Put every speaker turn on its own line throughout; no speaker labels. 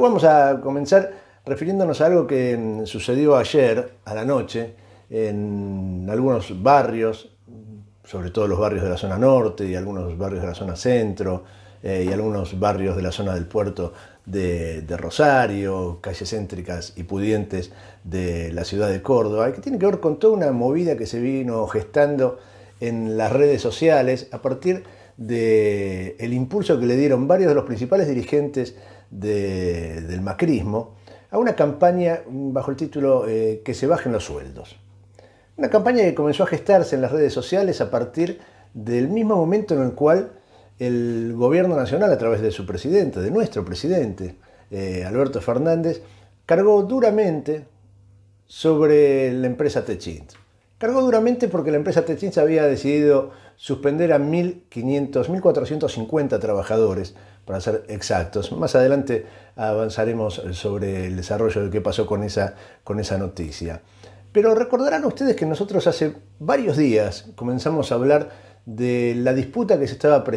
vamos a comenzar refiriéndonos a algo que mm, sucedió ayer a la noche en algunos barrios, sobre todo los barrios de la zona norte y algunos barrios de la zona centro eh, y algunos barrios de la zona del puerto de, Rosario, calles céntricas y pudientes de la ciudad de Córdoba, que tiene que ver con toda una movida que se vino gestando en las redes sociales a partir del impulso que le dieron varios de los principales dirigentes del macrismo a una campaña mm, bajo el título eh, Que se bajen los sueldos. Una campaña que comenzó a gestarse en las redes sociales a partir del mismo momento en el cual el gobierno nacional, a través de su presidente, de nuestro presidente, eh, Alberto Fernández, cargó duramente sobre la empresa Techint. Cargó duramente porque la empresa Techins había decidido suspender a 1.500, 1.450 trabajadores, para ser exactos. Más adelante avanzaremos sobre el desarrollo de qué pasó con esa, con esa noticia. Pero recordarán ustedes que nosotros hace varios días comenzamos a hablar de la disputa que se estaba que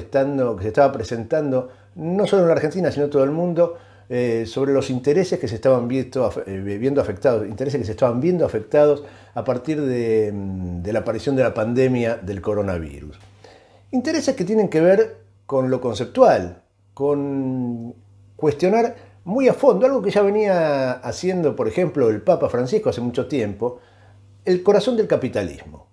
se estaba presentando, no solo en la Argentina, sino en todo el mundo, eh, sobre los intereses que se estaban eh, viendo, afectados, intereses que se estaban viendo afectados a partir mm, de, la aparición de la pandemia del coronavirus. Intereses que tienen que ver con lo conceptual, con cuestionar muy a fondo, algo que ya venía haciendo, por ejemplo, el Papa Francisco hace mucho tiempo, el corazón del capitalismo.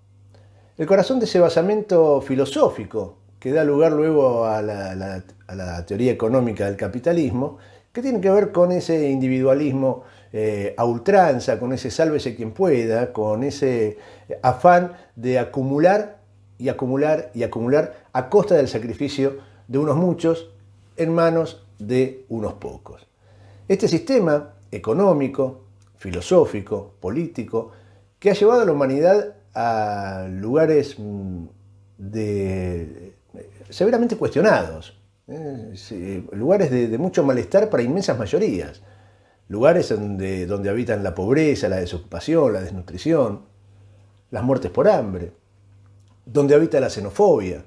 El corazón de ese basamento filosófico que da lugar luego a la teoría económica del capitalismo ¿Qué tiene que ver con ese individualismo eh, a ultranza, con ese sálvese quien pueda, con ese eh, afán de acumular y acumular y acumular a costa del sacrificio de unos muchos en manos de unos pocos. Este sistema económico, filosófico, político, que ha llevado a la humanidad a lugares mm, eh, severamente cuestionados, eh, lugares de, mucho malestar para inmensas mayorías. Lugares donde, habitan la pobreza, la desocupación, la desnutrición, las muertes por hambre, donde habita la xenofobia.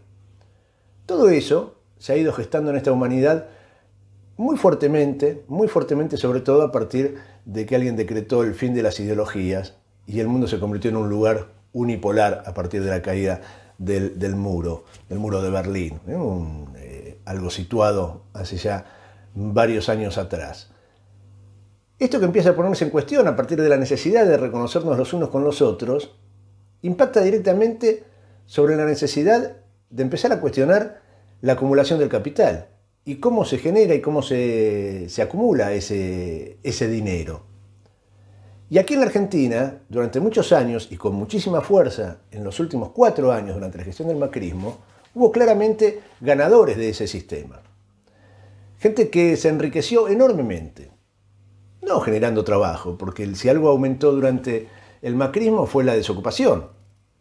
Todo eso se ha ido gestando en esta humanidad muy fuertemente, muy fuertemente sobre todo a partir de que alguien decretó el fin de las ideologías y el mundo se convirtió en un lugar unipolar a partir de la caída del, muro, del muro de Berlín. ¿eh? Eh, algo situado hace ya varios años atrás. Esto que empieza a ponerse en cuestión a partir de la necesidad de reconocernos los unos con los otros, impacta directamente sobre la necesidad de empezar a cuestionar la acumulación del capital y cómo se genera y cómo se, acumula ese, ese dinero. Y aquí en la Argentina, durante muchos años y con muchísima fuerza en los últimos cuatro años durante la gestión del macrismo, Hubo claramente ganadores de ese sistema. Gente que se enriqueció enormemente. No generando trabajo, porque si algo aumentó durante el macrismo fue la desocupación,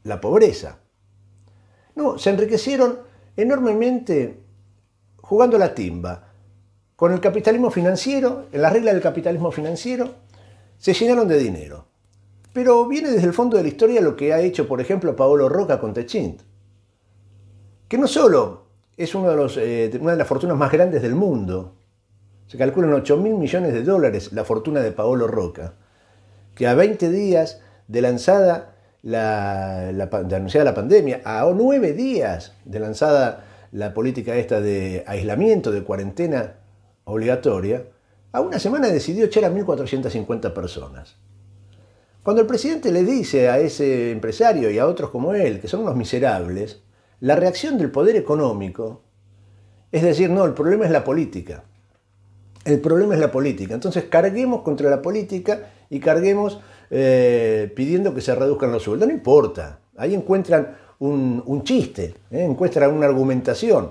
la pobreza. No, se enriquecieron enormemente jugando la timba, con el capitalismo financiero, en la regla del capitalismo financiero, se llenaron de dinero. Pero viene desde el fondo de la historia lo que ha hecho, por ejemplo, Paolo Roca con Techint que no solo es eh, una de las fortunas más grandes del mundo, se calculan 8 mil millones de dólares la fortuna de Paolo Roca, que a 20 días de lanzada la, de anunciada la pandemia, a 9 días de lanzada la política esta de aislamiento, de cuarentena obligatoria, a una semana decidió echar a 1.450 personas. Cuando el presidente le dice a ese empresario y a otros como él, que son unos miserables, la reacción del poder económico es decir, no, el problema es la política. El problema es la política. Entonces carguemos contra la política y carguemos eh, pidiendo que se reduzcan los sueldos. No importa. Ahí encuentran un, chiste, ¿eh? encuentran una argumentación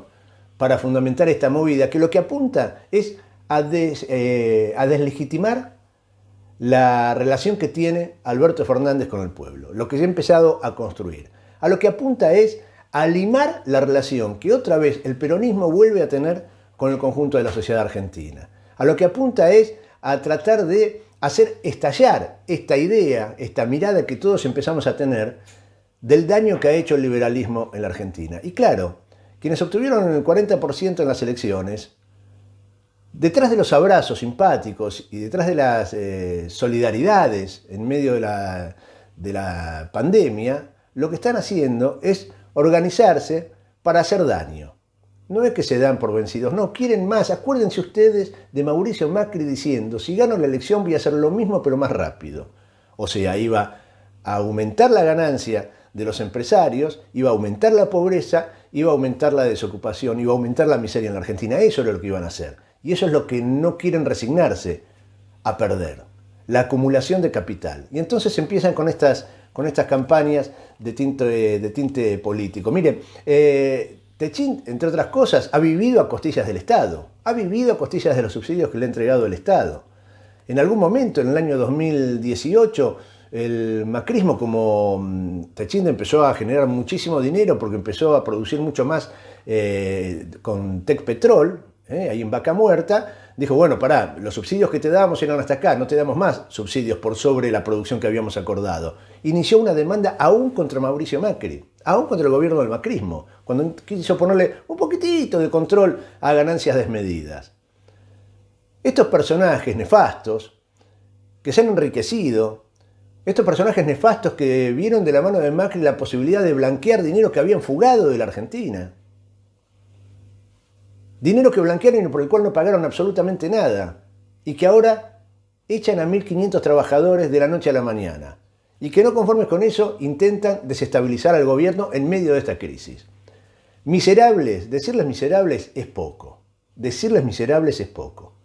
para fundamentar esta movida que lo que apunta es a, eh, a deslegitimar la relación que tiene Alberto Fernández con el pueblo, lo que se ha empezado a construir. A lo que apunta es a limar la relación que otra vez el peronismo vuelve a tener con el conjunto de la sociedad argentina. A lo que apunta es a tratar de hacer estallar esta idea, esta mirada que todos empezamos a tener del daño que ha hecho el liberalismo en la Argentina. Y claro, quienes obtuvieron el 40% en las elecciones, detrás de los abrazos simpáticos y detrás de las eh, solidaridades en medio de de la pandemia, lo que están haciendo es organizarse para hacer daño. No es que se dan por vencidos, no, quieren más. Acuérdense ustedes de Mauricio Macri diciendo, si gano la elección voy a hacer lo mismo pero más rápido. O sea, iba a aumentar la ganancia de los empresarios, iba a aumentar la pobreza, iba a aumentar la desocupación, iba a aumentar la miseria en la Argentina. Eso era lo que iban a hacer. Y eso es lo que no quieren resignarse a perder, la acumulación de capital. Y entonces empiezan con estas con estas campañas de tinte, político. Mire, eh, entre otras cosas, ha vivido a costillas del Estado, ha vivido a costillas de los subsidios que le ha entregado el Estado. En algún momento, en el año 2018, el macrismo como mm, Techín empezó a generar muchísimo dinero porque empezó a producir mucho más eh, con Tech Petrol, ¿eh? ahí en Vaca Muerta, dijo, bueno, pará, los subsidios que te dábamos eran hasta acá, no te damos más subsidios por sobre la producción que habíamos acordado. Inició una demanda aún contra Mauricio Macri, aún contra el gobierno del macrismo, cuando quiso ponerle un poquitito de control a ganancias desmedidas. Estos personajes nefastos, que se han enriquecido, estos personajes nefastos que vieron de la mano de Macri la posibilidad de blanquear dinero que habían fugado de la Argentina, Dinero que blanquearon y por el cual no pagaron absolutamente nada. Y que ahora echan a 1.500 trabajadores de la noche a la mañana. Y que no conformes con eso intentan desestabilizar al gobierno en medio de esta crisis. Miserables, decirles miserables es poco. Decirles miserables es poco.